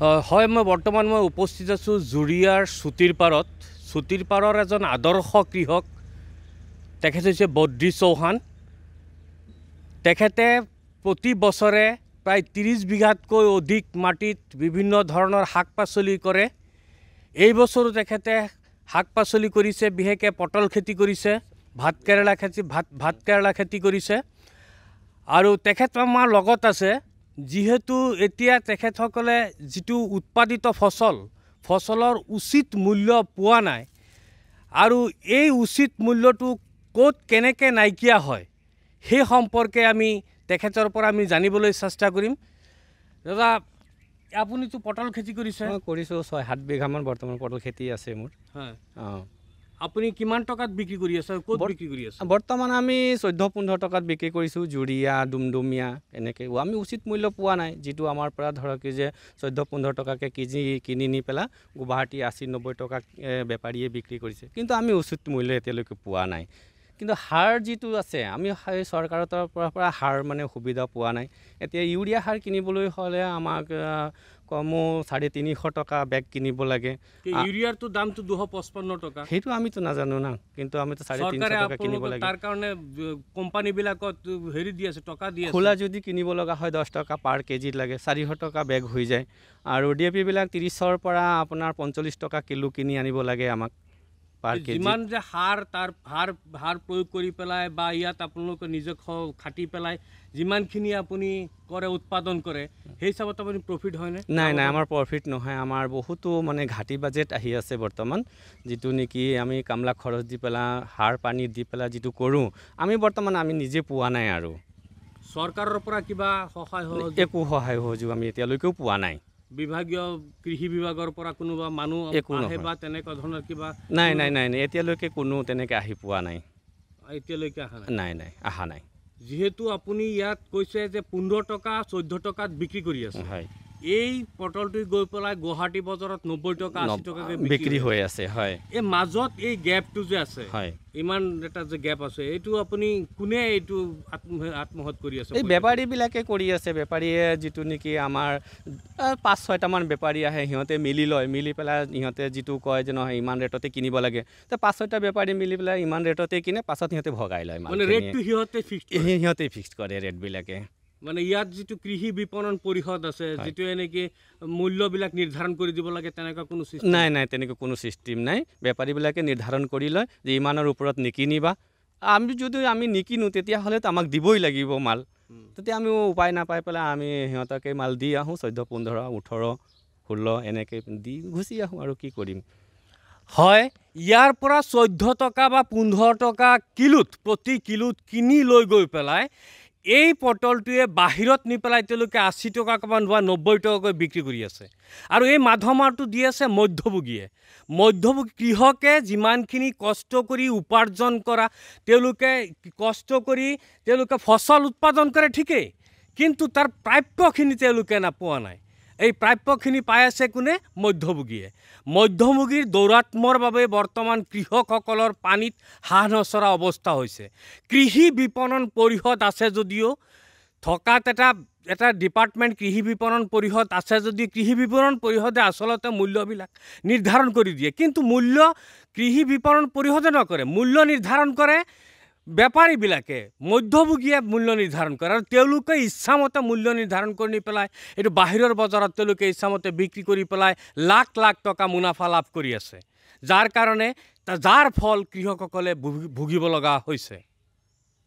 হয় মই বৰ্তমান মই উপস্থিত আছোঁ জুৰিয়াৰ চুটিৰ পাৰত চুটিৰ পাৰৰ এজন আদৰ্শ কৃষক তেখেত হৈছে বদ্ৰী চৌহান তেখেতে প্ৰতি বছৰে প্ৰায় ত্ৰিছ বিঘাতকৈ অধিক মাটিত বিভিন্ন ধৰণৰ শাক পাচলি কৰে এই বছৰো তেখেতে শাক পাচলি কৰিছে বিশেষকৈ পটল খেতি কৰিছে ভাত কেৰেলা খেতি ভাত ভাতকেৰেলা খেতি কৰিছে আৰু তেখেত আমাৰ লগত আছে যিহেতু এতিয়া তেখেতসকলে যিটো উৎপাদিত ফচল ফচলৰ উচিত মূল্য পোৱা নাই আৰু এই উচিত মূল্যটো ক'ত কেনেকৈ নাইকিয়া হয় সেই সম্পৰ্কে আমি তেখেতৰ পৰা আমি জানিবলৈ চেষ্টা কৰিম দাদা আপুনিতো পটল খেতি কৰিছে কৰিছোঁ ছয় সাত বিঘামান বৰ্তমান পটল খেতি আছে মোৰ হয় অঁ আপুনি কিমান টকাত বিক্ৰী কৰি আছে ক'ত বিক্ৰী কৰি আছে বৰ্তমান আমি চৈধ্য পোন্ধৰ টকাত বিক্ৰী কৰিছোঁ জুৰিয়া ডুমডুমীয়া এনেকৈ আমি উচিত মূল্য পোৱা নাই যিটো আমাৰ পৰা ধৰক যে চৈধ্য পোন্ধৰ টকাকৈ কেজি কিনি নি পেলাই গুৱাহাটী আশী নব্বৈ টকা বেপাৰীয়ে বিক্ৰী কৰিছে কিন্তু আমি উচিত মূল্য এতিয়ালৈকে পোৱা নাই কিন্তু সাৰ যিটো আছে আমি সেই চৰকাৰৰ তৰফৰ পৰা সাৰ মানে সুবিধা পোৱা নাই এতিয়া ইউৰিয়া সাৰ কিনিবলৈ হ'লে আমাক কমেও চাৰে তিনিশ টকা বেগ কিনিব লাগে ইউৰিয়াৰ দামটো দুশ পঁচপন্ন টকা সেইটো আমিতো নাজানো না কিন্তু আমিতো চাৰে তিনিশ টকা কিনিব লাগে তাৰ কাৰণে কোম্পানীবিলাকত হেৰি দি আছে টকা দি খোলা যদি কিনিব লগা হয় দহ টকা পাৰ কেজিত লাগে চাৰিশ টকা বেগ হৈ যায় আৰু ডি এ পিবিলাক ত্ৰিছৰ পৰা আপোনাৰ পঞ্চল্লিছ টকা কিলো কিনি আনিব লাগে আমাক যিমান যে সাৰ তাৰ সাৰ সাৰ প্ৰয়োগ কৰি পেলাই বা ইয়াত আপোনালোকে নিজক খাটি পেলাই যিমানখিনি আপুনি কৰে উৎপাদন কৰে সেই হিচাপত আপুনি প্ৰফিট হয়নে নাই নাই আমাৰ প্ৰফিট নহয় আমাৰ বহুতো মানে ঘাটি বাজেট আহি আছে বৰ্তমান যিটো নেকি আমি কামলা খৰচ দি পেলাই সাৰ পানী দি পেলাই যিটো কৰোঁ আমি বৰ্তমান আমি নিজে পোৱা নাই আৰু চৰকাৰৰ পৰা কিবা সহায় একো সহায় সহযোগ আমি এতিয়ালৈকেও পোৱা নাই বিভাগীয় কৃষি বিভাগৰ পৰা কোনোবা মানুহ আহে বা তেনেকুৱা ধৰণৰ কিবা নাই নাই নাই এতিয়ালৈকে কোনো তেনেকে আহি পোৱা নাই এতিয়ালৈকে অহা নাই নাই নাই অহা নাই যিহেতু আপুনি ইয়াত কৈছে যে পোন্ধৰ টকা চৈধ্য টকাত বিক্ৰী কৰি আছে হয় এই পটলটো গৈ পেলাই গুৱাহাটী বজাৰত নব্বৈ টকা আশী টকাকে বিক্ৰী হৈ আছে হয় এই মাজত এই গেপটো যে আছে হয় ইমান এটা যে গেপ আছে এইটো আপুনি কোনে এইটো আত্মসাত কৰি আছে এই বেপাৰীবিলাকে কৰি আছে বেপাৰীয়ে যিটো নেকি আমাৰ পাঁচ ছয়টামান বেপাৰী আহে সিহঁতে মিলি লয় মিলি পেলাই সিহঁতে যিটো কয় যে নহয় ইমান ৰেটতে কিনিব লাগে তো পাঁচ ছয়টা বেপাৰী মিলি পেলাই ইমান ৰেটতে কিনে পাছত সিহঁতে ভগাই লয় মানে ৰেটটো সিহঁতে ফিক্স সিহঁতে ফিক্স কৰে ৰেটবিলাকে মানে ইয়াত যিটো কৃষি বিপণন পৰিষদ আছে যিটো এনেকে মূল্যবিলাক নিৰ্ধাৰণ কৰি দিব লাগে তেনেকুৱা কোনো চিষ্টেম নাই নাই তেনেকুৱা কোনো চিষ্টেম নাই বেপাৰীবিলাকে নিৰ্ধাৰণ কৰি লয় যে ইমানৰ ওপৰত নিকিনিবা আমি যদি আমি নিকিনো তেতিয়াহ'লেতো আমাক দিবই লাগিব মাল তেতিয়া আমি উপায় নাপাই পেলাই আমি সিহঁতকে মাল দি আহোঁ চৈধ্য পোন্ধৰ ওঠৰ ষোল্ল এনেকৈ দি গুচি আহোঁ আৰু কি কৰিম হয় ইয়াৰ পৰা চৈধ্য টকা বা পোন্ধৰ টকা কিলোত প্ৰতি কিলোত কিনি লৈ গৈ পেলাই এই পটলটোৱে বাহিৰত নি পেলাই তেওঁলোকে আশী টকাকৈমান হোৱা নব্বৈ টকাকৈ বিক্ৰী কৰি আছে আৰু এই মাধমাৰটো দি আছে মধ্যভোগীয়ে মধ্যভোগী কৃষকে যিমানখিনি কষ্ট কৰি উপাৰ্জন কৰা তেওঁলোকে কষ্ট কৰি তেওঁলোকে ফচল উৎপাদন কৰে ঠিকেই কিন্তু তাৰ প্ৰাপ্যখিনি তেওঁলোকে নাপোৱা নাই এই প্ৰাপ্যখিনি পাই আছে কোনে মধ্যভোগীয়ে মধ্যভোগীৰ দৌৰাত্মৰ বাবে বৰ্তমান কৃষকসকলৰ পানীত হাঁহ নচৰা অৱস্থা হৈছে কৃষি বিপণন পৰিষদ আছে যদিও থকাত এটা এটা ডিপাৰ্টমেণ্ট কৃষি বিপণন পৰিষদ আছে যদি কৃষি বিপণন পৰিষদে আচলতে মূল্যবিলাক নিৰ্ধাৰণ কৰি দিয়ে কিন্তু মূল্য কৃষি বিপণন পৰিষদে নকৰে মূল্য নিৰ্ধাৰণ কৰে বেপাৰীবিলাকে মধ্যভোগীয়ে মূল্য নিৰ্ধাৰণ কৰে আৰু তেওঁলোকে ইচ্ছামতে মূল্য নিৰ্ধাৰণ কৰি পেলাই এইটো বাহিৰৰ বজাৰত তেওঁলোকে ইচ্ছামতে বিক্ৰী কৰি পেলাই লাখ লাখ টকা মুনাফা লাভ কৰি আছে যাৰ কাৰণে যাৰ ফল কৃষকসকলে ভুগিব লগা হৈছে